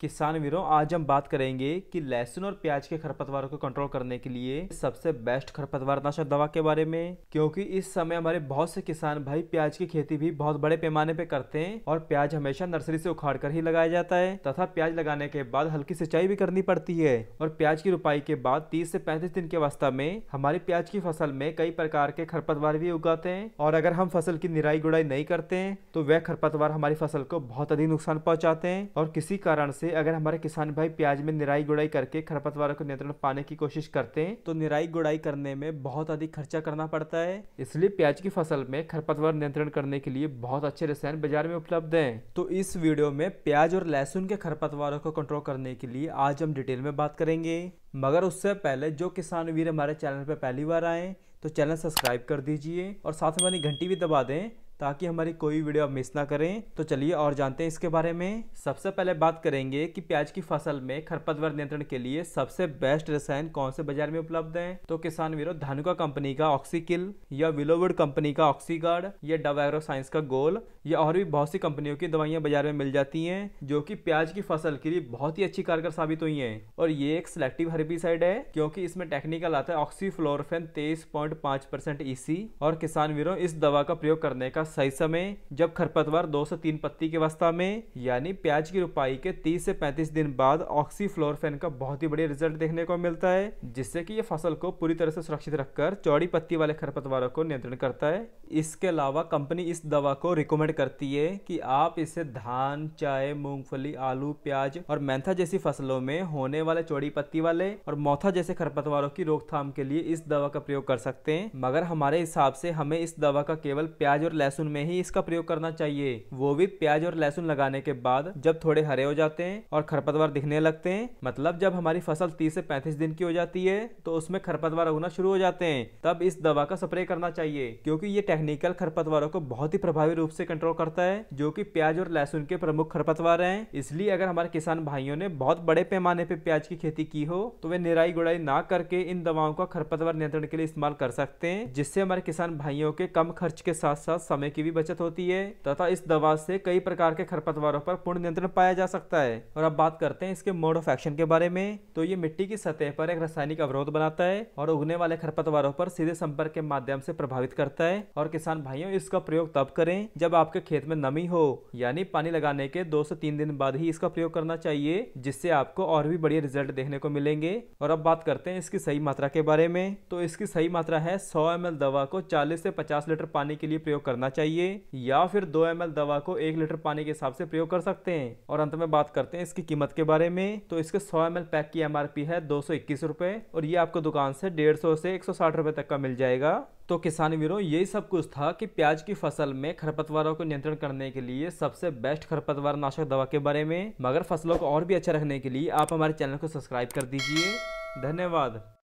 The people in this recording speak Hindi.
किसान वीरों आज हम बात करेंगे कि लहसुन और प्याज के खरपतवारों को कंट्रोल करने के लिए सबसे बेस्ट खरपतवार नाशक दवा के बारे में क्योंकि इस समय हमारे बहुत से किसान भाई प्याज की खेती भी बहुत बड़े पैमाने पे करते हैं और प्याज हमेशा नर्सरी से उखाड़ कर ही लगाया जाता है तथा प्याज लगाने के बाद हल्की सिंचाई भी करनी पड़ती है और प्याज की रोपाई के बाद तीस से पैंतीस दिन की अवस्था में हमारी प्याज की फसल में कई प्रकार के खरपतवार भी उगाते हैं और अगर हम फसल की निराई गुड़ाई नहीं करते हैं तो वह खरपतवार हमारी फसल को बहुत अधिक नुकसान पहुंचाते हैं और किसी कारण से से अगर हमारे किसान भाई प्याज में निराई गुड़ाई करके खरपतवारों को नियंत्रण पाने की कोशिश करते हैं तो निराई गुड़ाई करने में बहुत अधिक खर्चा करना पड़ता है इसलिए प्याज की फसल में खरपतवार नियंत्रण करने के लिए बहुत अच्छे रसायन बाजार में उपलब्ध है तो इस वीडियो में प्याज और लहसुन के खरपतवारों को कंट्रोल करने के लिए आज हम डिटेल में बात करेंगे मगर उससे पहले जो किसान वीर हमारे चैनल पर पहली बार आए तो चैनल सब्सक्राइब कर दीजिए और साथ में वाली घंटी भी दबा दें ताकि हमारी कोई वीडियो आप मिस ना करें तो चलिए और जानते हैं इसके बारे में सबसे पहले बात करेंगे कि प्याज की फसल में खरपतवार नियंत्रण के लिए सबसे बेस्ट रसायन कौन से बाजार में उपलब्ध हैं तो किसान वीरों धानुका कंपनी का ऑक्सीकिल या विलोवुड कंपनी का ऑक्सीगार्ड या डवायरो साइंस का गोल या और भी बहुत सी कंपनियों की दवाइयाँ बाजार में मिल जाती हैं जो कि प्याज की फसल के लिए बहुत ही अच्छी कारगर साबित हुई हैं और ये एक सिलेक्टिव हर्बिसाइड है क्योंकि इसमें टेक्निकल आता है ऑक्सीफ्लोरफेन तेईस पॉइंट पांच परसेंट ईसी e और किसान वीरों इस दवा का प्रयोग करने का सही समय जब खरपतवार दो से तीन पत्ती की अवस्था में यानी प्याज की रुपाई के 30 से 35 दिन बाद ऑक्सीफ्लोरफेन का बहुत ही बढ़िया रिजल्ट देखने को मिलता है जिससे कि यह फसल को पूरी तरह से सुरक्षित रखकर चौड़ी पत्ती वाले खरपतवारों को नियंत्रण करता है इसके अलावा कंपनी इस दवा को रिकमेंड करती है कि आप इसे धान चाय मूंगफली आलू प्याज और मैंथा जैसी फसलों में होने वाले चौड़ी पत्ती वाले और मौथा जैसे खरपतवारों की रोकथाम के लिए इस दवा का प्रयोग कर सकते हैं मगर हमारे हिसाब से हमें इस दवा का केवल प्याज और लहसुन लहसुन में ही इसका प्रयोग करना चाहिए वो भी प्याज और लहसुन लगाने के बाद जब थोड़े हरे हो जाते हैं और खरपतवार दिखने लगते हैं मतलब जब हमारी फसल तीस से पैंतीस दिन की हो जाती है तो उसमें खरपतवार उगना शुरू हो जाते हैं तब इस दवा का स्प्रे करना चाहिए क्योंकि ये टेक्निकल खरपतवारों को बहुत ही प्रभावी रूप से कंट्रोल करता है जो की प्याज और लहसुन के प्रमुख खरपतवार है इसलिए अगर हमारे किसान भाइयों ने बहुत बड़े पैमाने पर प्याज की खेती की हो तो वे निराई गुड़ाई ना करके इन दवाओं का खरपतवार नियंत्रण के लिए इस्तेमाल कर सकते हैं जिससे हमारे किसान भाइयों के कम खर्च के साथ साथ समय समय की भी बचत होती है तथा इस दवा से कई प्रकार के खरपतवारों पर पूर्ण नियंत्रण पाया जा सकता है और अब बात करते हैं इसके मोड ऑफ एक्शन के बारे में तो ये मिट्टी की सतह पर एक रासायनिक अवरोध बनाता है और उगने वाले खरपतवारों पर सीधे संपर्क के माध्यम से प्रभावित करता है और किसान भाइयों इसका प्रयोग तब करें जब आपके खेत में नमी हो यानी पानी लगाने के दो से तीन दिन बाद ही इसका प्रयोग करना चाहिए जिससे आपको और भी बढ़िया रिजल्ट देखने को मिलेंगे और अब बात करते हैं इसकी सही मात्रा के बारे में तो इसकी सही मात्रा है सौ एम दवा को चालीस से पचास लीटर पानी के लिए प्रयोग करना चाहिए या फिर दो एम दवा को एक लीटर पानी के हिसाब से प्रयोग कर सकते हैं और अंत में बात करते हैं इसकी कीमत के बारे में तो इसके सौ एम पैक की एम है दो रुपए और ये आपको दुकान से डेढ़ से एक सौ तक का मिल जाएगा तो किसान वीरों यही सब कुछ था कि प्याज की फसल में खरपतवारों को नियंत्रण करने के लिए सबसे बेस्ट खरपतवार नाशक दवा के बारे में मगर फसलों को और भी अच्छा रखने के लिए आप हमारे चैनल को सब्सक्राइब कर दीजिए धन्यवाद